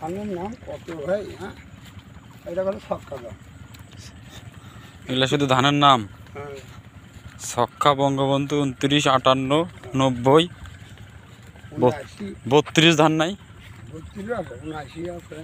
স্থানের হ্যাঁ? শুধু ধানের নাম সক্ষা হ্যাঁ। বঙ্গবন্ধু উনত্রিশ আটান্ন নব্বই বত্রিশ ধান নাই বত্রিশ আছে উনআশি আছে